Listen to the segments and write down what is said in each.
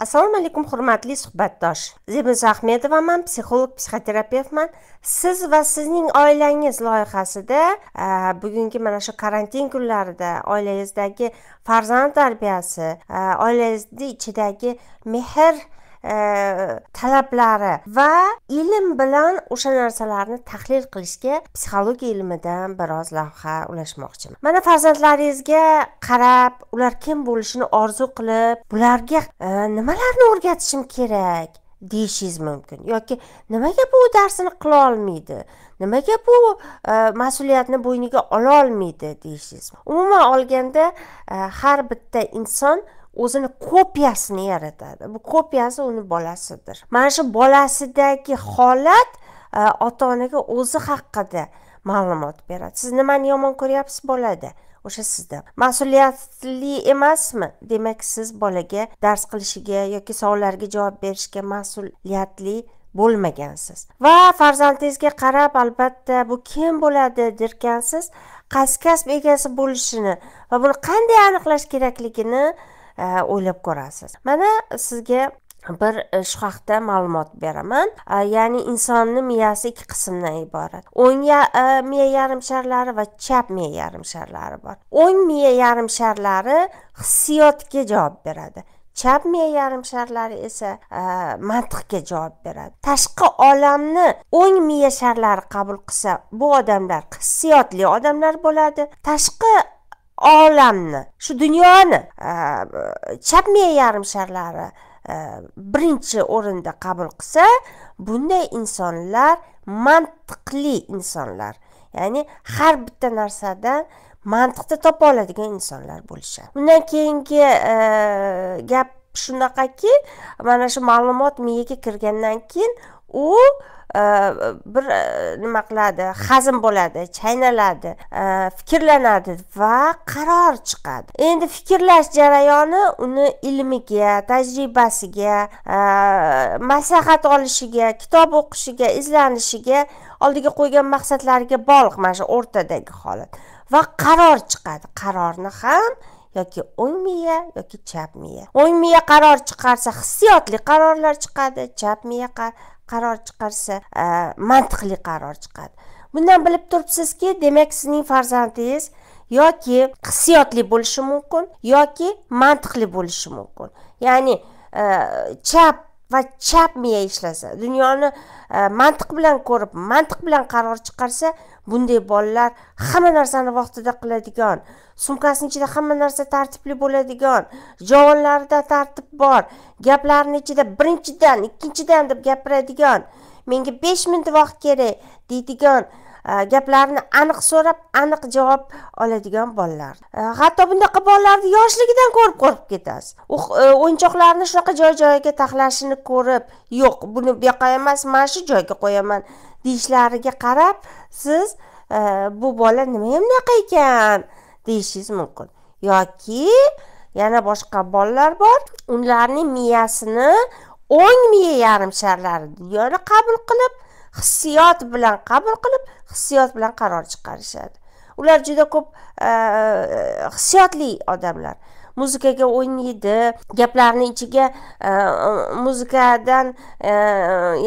assalomu alaykum hurmatli suhbatdosh zebuza ahmedovaman psixolog psixoterapevtman siz va sizning oilangiz loyihasida bugungi mana shu karantin kunlarida oilangizdagi farzand tarbiyasi oilangizni ichidagi mehr E, talablari va ilm bilan o'sha narsalarni tahlil qilishga psixologiya ilmidan biroz lavha ulashmoqchiman mana farzandlaringizga qarab ular kim bo'lishini orzu qilib bularga e, nimalarni o'rgatishim kerak deyishingiz mumkin yoki nimaga bu darsini qila olmaydi nimaga bu e, mas'uliyatni bo'yniga ololmaydi deyishingiz umuman olganda e, har bitta inson o'zini kopiyasini yaratadi bu kopiyasi uni bolasidir mana shu bolasidagi holat e, ota onaga o'zi haqida ma'lumot beradi siz nimani yomon ko'ryapsiz bolada o'sha sizda mas'uliyatli emasmi demak siz bolaga dars qilishiga yoki savollarga javob berishga mas'uliyatli bo'lmagansiz va farzandingizga qarab albatta bu kim bo'ladi derkansiz qaysi kasb egasi bo'lishini va buni qanday aniqlash kerakligini E, o'ylab ko'rasiz mana sizga bir e, shu haqda ma'lumot beraman e, ya'ni insonni miyasi ikki qismdan iborat o'ng miya yarimsharlari va chap miya yarimsharlari bor o'ng miya yarimsharlari hissiyotga javob beradi chap miya yarimsharlari esa mantiqga javob beradi tashqi olamni o'ng miya sharlari qabul qilsa bu odamlar hissiyotli odamlar bo'ladi tashqi olamni shu dunyoni e, chap miya yarim sharlari e, birinchi o'rinda qabul qilsa bunday insonlar mantiqli insonlar ya'ni har bitta narsada mantiqni topa oladigan insonlar bo'lishadi undan keyingi e, gap shunaqaki mana shu ma'lumot miyaga kirgandan keyin u e, bir e, nima qiladi hazm bo'ladi chaynaladi e, fikrlanadi va qaror chiqadi endi fikrlash jarayoni uni ilmiga tajribasiga maslahat olishiga kitob o'qishiga izlanishiga oldiga qo'ygan maqsadlariga bog'liq mana shu o'rtadagi holat va qaror chiqadi qarorni ham yoki o'ng miya yoki chap miya o'ng miya qaror chiqarsa hissiyotli qarorlar chiqadi chap miya qaror chiqarsa e, mantiqli qaror chiqadi bundan bilib turibsizki demak sizning farzandingiz yoki hissiyotli bo'lishi mumkin yoki mantiqli bo'lishi mumkin ya'ni e, chap va chap miya ishlasa dunyoni e, mantiq bilan ko'rib mantiq bilan qaror chiqarsa bunday bolalar hamma narsani vaqtida qiladigan sumkasini ichida hamma narsa tartibli bo'ladigan javonlarida tartib bor gaplarini ichida birinchidan ikkinchidan deb gapiradigan menga besh minut vaqt kerak deydigan E, gaplarni aniq so'rab aniq javob oladigan bolalar e, hatto bunaqa bolalarni yoshligidan ko'rib qo'rqib ketasiz e, o'yinchoqlarni shunaqa joy joyiga taxlashini ko'rib yo'q buni bu yoqqa emas mana shu joyga qo'yaman deyishlariga qarab siz bu bola nima bunaqa ekan deyishingiz mumkin yoki yana boshqa bolalar bor ularning miyasini o'ng miya yarim sharlari dunyoni qabul qilib hissiyot bilan qabul qilib hissiyot bilan qaror chiqarishadi ular juda ko'p e, hissiyotli odamlar muzikaga o'ynaydi gaplarni ichiga e, muzikadan e,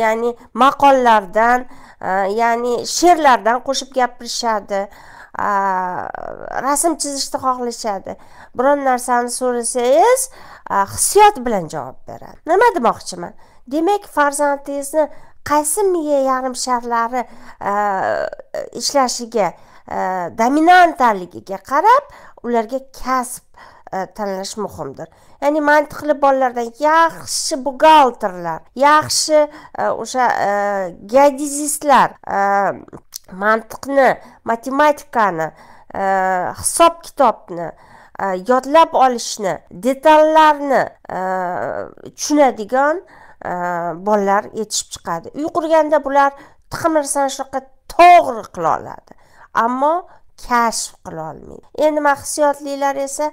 ya'ni maqollardan ya'ni she'rlardan qo'shib gapirishadi rasm chizishni xohlashadi biron narsani so'rasangiz hissiyot bilan javob beradi nima demoqchiman demak farzandingizni qaysi miya yarim sharlari e, ishlashiga e, dominantaligiga qarab ularga kasb e, tanlash muhimdir ya'ni mantiqli bolalardan yaxshi buxgalterlar yaxshi o'sha geodezistlar mantiqni matematikani hisob kitobni yodlab olishni detallarni tushunadigan E, bolalar yetishib chiqadi uy qurganda bular tixmirsani shunaqa to'g'ri qila oladi ammo kashf qila olmaydi endi e, mana hissiyotlilar esa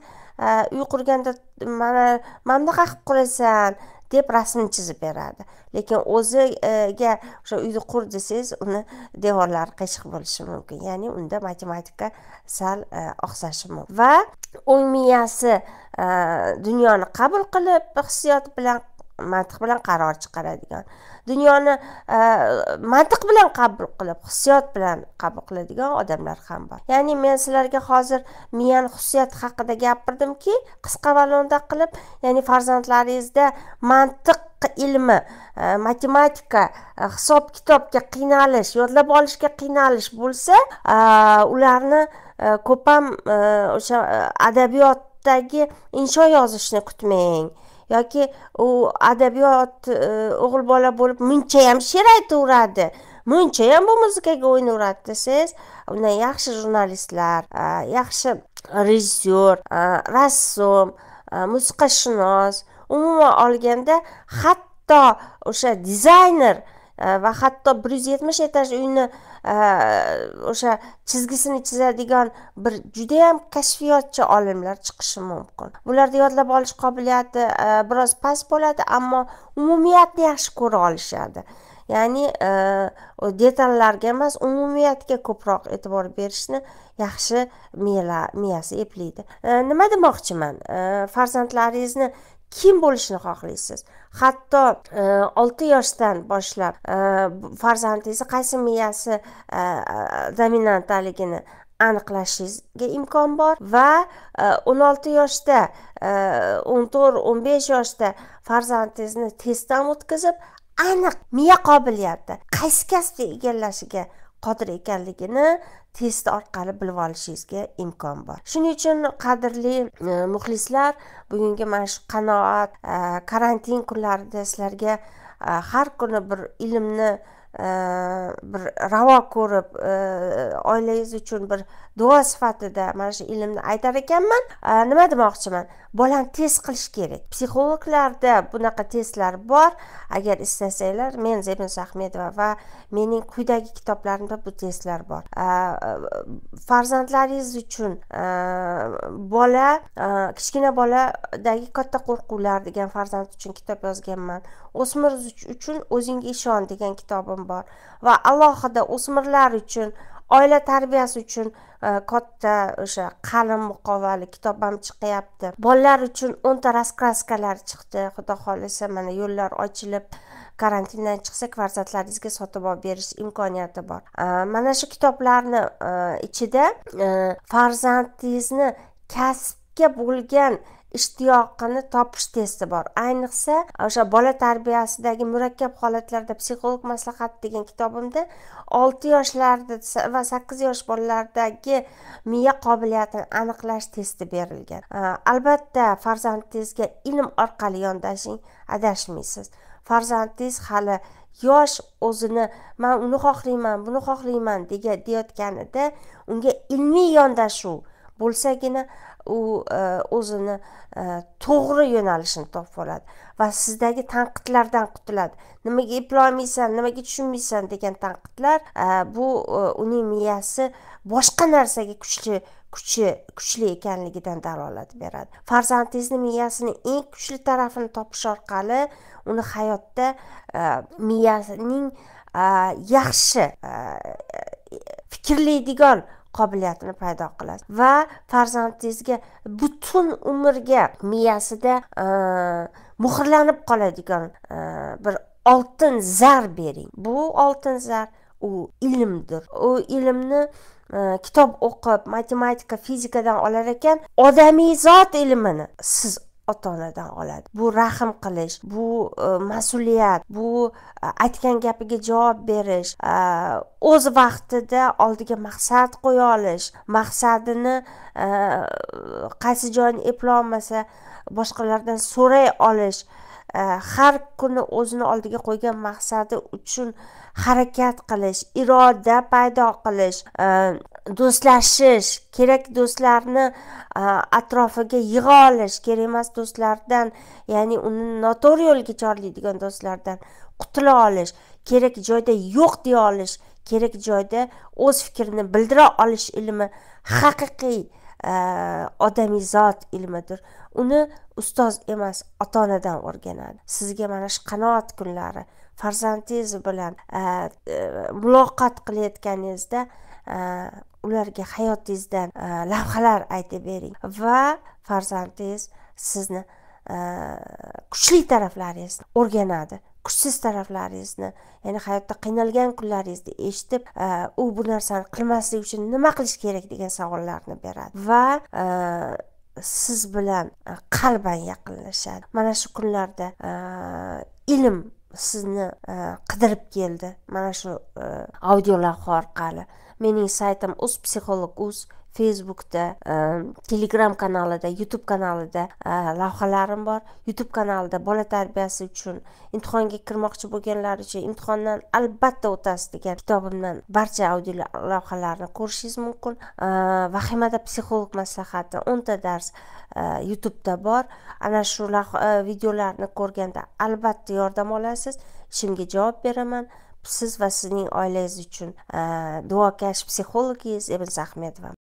uy qurganda mana mana bunaqa qilib qurasan deb rasmni chizib beradi lekin o'ziga o'sha uyni qur desangiz uni devorlari qiyshiq bo'lishi mumkin ya'ni unda matematika sal e, oqsashi mumkin va o'ng miyasi dunyoni qabul qilib hissiyot bilan mantiq bilan qaror chiqaradigan dunyoni e, mantiq bilan qabul qilib hissiyot bilan qabul qiladigan odamlar ham bor ya'ni men sizlarga hozir miyani xususiyati haqida gapirdimki qisqa lo'nda qilib ya'ni farzandlaringizda mantiq ilmi e, matematika e, hisob kitobga qiynalish yodlab olishga qiynalish bo'lsa ularni ko'p ham o'sha adabiyotdagi insho yozishni kutmang yoki u adabiyot e, o'g'il bola bo'lib ham she'r aytaveradi ham bu muzikaga o'ynaveradi desangiz undan yaxshi jurnalistlar e, yaxshi rejissyor e, rassom musiqashunos umuman olganda hatto o'sha dizayner va hatto bir yuz yetmish etaj uyni o'sha chizgisini chizadigan bir judayam kashfiyotchi olimlar chiqishi mumkin bularni yodlab olish qobiliyati biroz past bo'ladi ammo umumiyatni yaxshi ko'ra olishadi ya'ni detallarga emas umumiyatga ko'proq e'tibor berishni yaxshi miyasi eplaydi nima demoqchiman farzandlaringizni kim bo'lishni xohlaysiz hatto e, olti yoshdan boshlab e, farzandingizni qaysi miyasi e, dominantligini aniqlashingizga imkon bor va o'n olti yoshda o'n to'rt o'n besh yoshda farzandingizni testdan o'tkazib aniq miya qobiliyati qaysi kasbni egallashiga qodir ekanligini test orqali bilib olishingizga imkon bor shuning uchun qadrli e, muxlislar bugungi mana shu qanoat e, karantin kunlarida sizlarga e, har kuni bir ilmni bir э, ravo ko'rib э, oilangiz uchun bir duo sifatida mana shu ilmni aytar ekanman э, nima demoqchiman bolani test qilish kerak psixologlarda bunaqa testlar bor agar istasanglar men zebinsa ahmedova va mening quyidagi kitoblarimda bu testlar bor farzandlaringiz uchun bola kichkina boladagi katta qo'rquvlar degan farzand uchun kitob yozganman o'smir uchun o'zingga ishon degan kitobim ham bor va alohida o'smirlar uchun oila tarbiyasi uchun e, katta o'sha qalin muqovali kitob ham chiqyapti bolalar uchun o'nta raskraskalar chiqdi xudo xohlasa mana yo'llar ochilib karantindan chiqsak farzandlaringizga sotib olib berish imkoniyati bor e, mana shu kitoblarni e, ichida farzandingizni kasbga bo'lgan ishtiyoqini topish testi bor ayniqsa o'sha bola tarbiyasidagi murakkab holatlarda psixolog maslahati degan kitobimda olti yoshlarda va sakkiz yosh bolalardagi miya qobiliyatini aniqlash testi berilgan albatta farzandingizga ilm orqali yondashing adashmaysiz farzandingiz hali yosh o'zini man uni xohlayman buni xohlayman deya deyayotganida unga ilmiy yondashuv bo'lsagina u e, o'zini e, to'g'ri yo'nalishini topib oladi va sizdagi tanqidlardan qutuladi nimaga eplolmaysan nimaga tushunmaysan degan tanqidlar e, bu uning miyasi boshqa narsaga kuchli kuchi kuchli ekanligidan dalolat beradi farzandingizni miyasini eng kuchli tarafini topish orqali uni hayotda miyasining yaxshi fikrlaydigan qobiliyatini paydo qiladi va farzandingizga butun umrga miyasida e, muhrlanib qoladigan e, bir oltin zar bering bu oltin zar u ilmdir u ilmni e, kitob o'qib matematika fizikadan olar ekan odamiy zot ilmini siz ota onadan oladi bu rahm qilish bu e, mas'uliyat bu e, aytgan gapiga javob berish e, o'z vaqtida oldiga maqsad qo'ya olish maqsadini qaysi joyini eplolmasa boshqalardan so'ray olish Э, har kuni o'zini oldiga qo'ygan maqsadi uchun harakat qilish iroda paydo qilish e, do'stlashish kerak do'stlarni e, atrofiga yig'a olish kerak emas do'stlardan ya'ni uni noto'g'ri yo'lga chorlaydigan do'stlardan qutula olish kerak joyda yo'q deya olish kerak joyda o'z fikrini bildira olish ilmi haqiqiy Э, zot ilmidir uni ustoz emas ota onadan o'rganadi sizga mana shu qanoat kunlari farzandingiz bilan e, e, muloqot qilayotganingizda e, ularga hayotingizdan lavhalar aytib bering va farzandingiz sizni kuchli taraflaringizni o'rganadi kuchsiz taraflaringizni ya'ni hayotda qiynalgan kunlaringizni eshitib e, u bu narsani qilmaslik uchun nima qilish kerak degan savollarni beradi va e, siz bilan qalban yaqinlashadi mana shu kunlarda e, ilm sizni qidirib keldi mana shu audiolaha orqali mening saytim uz psixolog uz facebookda e, telegram kanalida youtube kanalida e, lavhalarim bor youtube kanalida bola tarbiyasi uchun imtihonga kirmoqchi bo'lganlar uchun imtihondan albatta o'tasiz degan kitobimdan barcha audio lavhalarni ko'rishingiz mumkin e, vahimada psixolog maslahati o'nta dars youtubeda bor ana shu videolarni ko'rganda albatta yordam olasiz ishimga javob beraman siz va sizning oilangiz uchun duokash psixologingiz ibn ahmedova